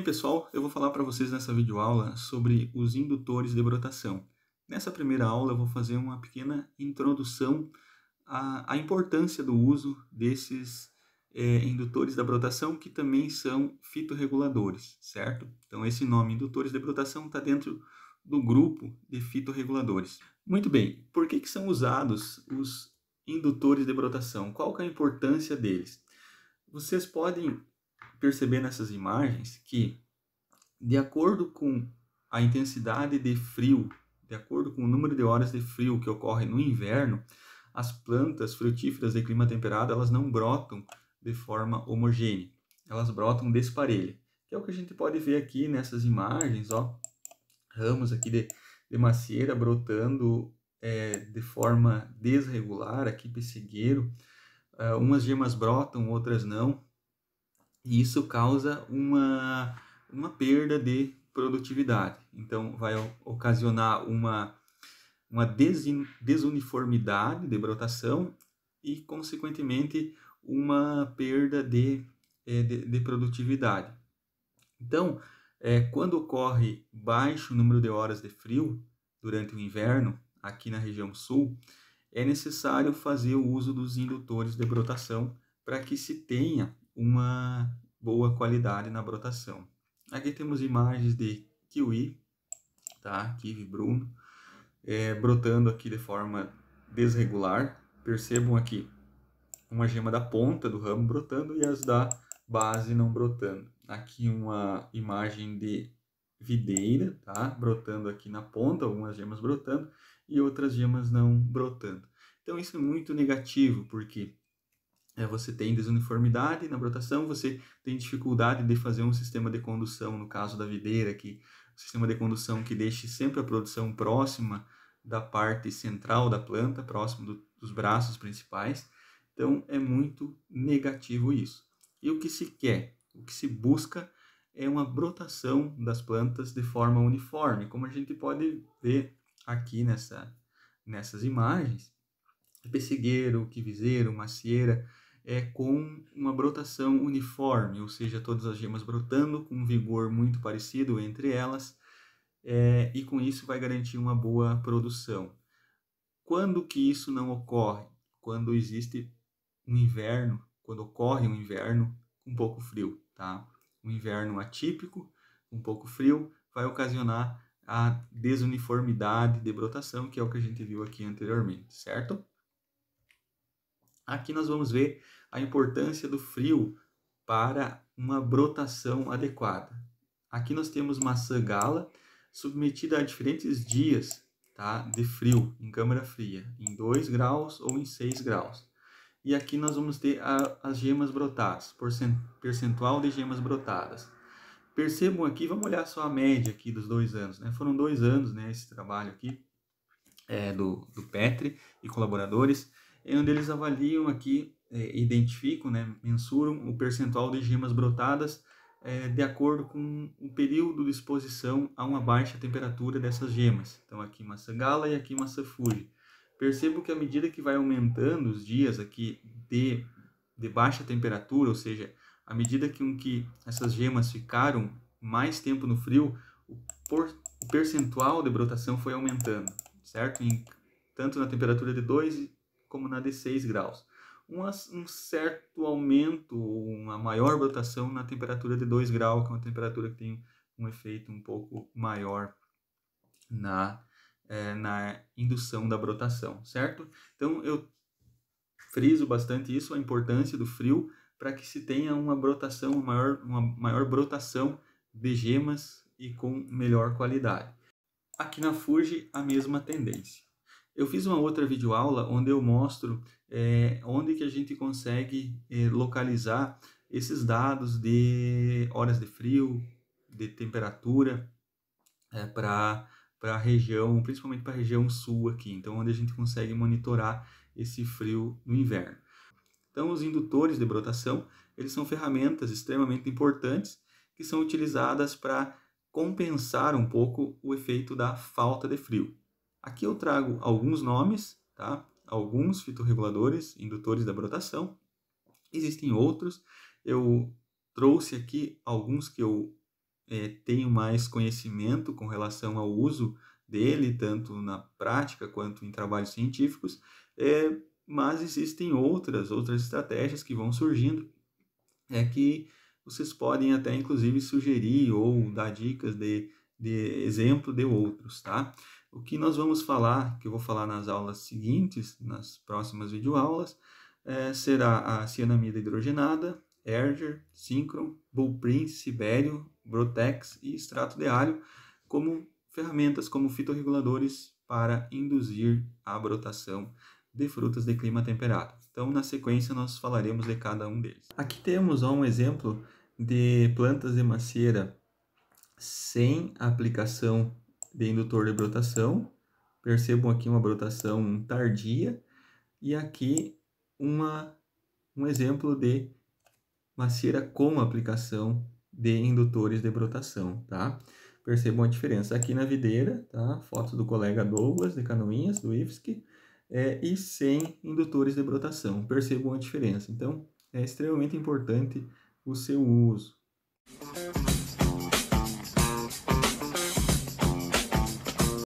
bem, pessoal? Eu vou falar para vocês nessa videoaula sobre os indutores de brotação. Nessa primeira aula, eu vou fazer uma pequena introdução à, à importância do uso desses é, indutores da brotação, que também são fitorreguladores, certo? Então, esse nome, indutores de brotação, está dentro do grupo de fitorreguladores. Muito bem, por que, que são usados os indutores de brotação? Qual que é a importância deles? Vocês podem perceber nessas imagens que, de acordo com a intensidade de frio, de acordo com o número de horas de frio que ocorre no inverno, as plantas frutíferas de clima temperado elas não brotam de forma homogênea, elas brotam desparelha, que é o que a gente pode ver aqui nessas imagens, ó, ramos aqui de, de macieira brotando é, de forma desregular, aqui pessegueiro, uh, umas gemas brotam, outras não, e isso causa uma, uma perda de produtividade. Então, vai ocasionar uma, uma desin, desuniformidade de brotação e, consequentemente, uma perda de, eh, de, de produtividade. Então, é, quando ocorre baixo número de horas de frio durante o inverno, aqui na região sul, é necessário fazer o uso dos indutores de brotação para que se tenha uma boa qualidade na brotação. Aqui temos imagens de kiwi, tá? Kiwi bruno, é, brotando aqui de forma desregular. Percebam aqui uma gema da ponta do ramo brotando e as da base não brotando. Aqui uma imagem de videira, tá? Brotando aqui na ponta, algumas gemas brotando e outras gemas não brotando. Então isso é muito negativo, porque é, você tem desuniformidade na brotação, você tem dificuldade de fazer um sistema de condução, no caso da videira, que um sistema de condução que deixe sempre a produção próxima da parte central da planta, próximo do, dos braços principais. Então é muito negativo isso. E o que se quer, o que se busca é uma brotação das plantas de forma uniforme, como a gente pode ver aqui nessa, nessas imagens. Pessegueiro, quiviseiro, macieira, é, com uma brotação uniforme, ou seja, todas as gemas brotando com um vigor muito parecido entre elas, é, e com isso vai garantir uma boa produção. Quando que isso não ocorre? Quando existe um inverno, quando ocorre um inverno um pouco frio, tá? Um inverno atípico, um pouco frio, vai ocasionar a desuniformidade de brotação, que é o que a gente viu aqui anteriormente, certo? Aqui nós vamos ver a importância do frio para uma brotação adequada. Aqui nós temos maçã gala submetida a diferentes dias tá, de frio em câmara fria, em 2 graus ou em 6 graus. E aqui nós vamos ter a, as gemas brotadas, percentual de gemas brotadas. Percebam aqui, vamos olhar só a média aqui dos dois anos. Né? Foram dois anos né, esse trabalho aqui é, do, do Petri e colaboradores é onde eles avaliam aqui, é, identificam, né, mensuram o percentual de gemas brotadas é, de acordo com o período de exposição a uma baixa temperatura dessas gemas. Então aqui maçã gala e aqui maçã fuji. Percebo que à medida que vai aumentando os dias aqui de, de baixa temperatura, ou seja, à medida que, um, que essas gemas ficaram mais tempo no frio, o, por, o percentual de brotação foi aumentando, certo? Em, tanto na temperatura de 2 como na de 6 graus. Um, um certo aumento, uma maior brotação na temperatura de 2 graus, que é uma temperatura que tem um efeito um pouco maior na, é, na indução da brotação, certo? Então eu friso bastante isso, a importância do frio, para que se tenha uma brotação, uma maior, uma maior brotação de gemas e com melhor qualidade. Aqui na Fuji, a mesma tendência. Eu fiz uma outra videoaula onde eu mostro é, onde que a gente consegue é, localizar esses dados de horas de frio, de temperatura é, para para a região, principalmente para a região sul aqui, então onde a gente consegue monitorar esse frio no inverno. Então, os indutores de brotação, eles são ferramentas extremamente importantes que são utilizadas para compensar um pouco o efeito da falta de frio. Aqui eu trago alguns nomes, tá? alguns fitorreguladores, indutores da brotação. Existem outros. Eu trouxe aqui alguns que eu é, tenho mais conhecimento com relação ao uso dele, tanto na prática quanto em trabalhos científicos, é, mas existem outras, outras estratégias que vão surgindo, é que vocês podem até inclusive sugerir ou dar dicas de, de exemplo de outros, tá? O que nós vamos falar, que eu vou falar nas aulas seguintes, nas próximas videoaulas, é, será a cianamida hidrogenada, Erger, Synchron, Bullprin, Sibério, Brotex e extrato de alho como ferramentas, como fitorreguladores para induzir a brotação de frutas de clima temperado. Então, na sequência, nós falaremos de cada um deles. Aqui temos ó, um exemplo de plantas de macieira sem aplicação de indutor de brotação. Percebam aqui uma brotação tardia e aqui uma, um exemplo de macieira com aplicação de indutores de brotação, tá? Percebam a diferença. Aqui na videira, tá? Foto do colega Douglas, de Canoinhas, do IFSC, é, e sem indutores de brotação. Percebam a diferença. Então, é extremamente importante o seu uso.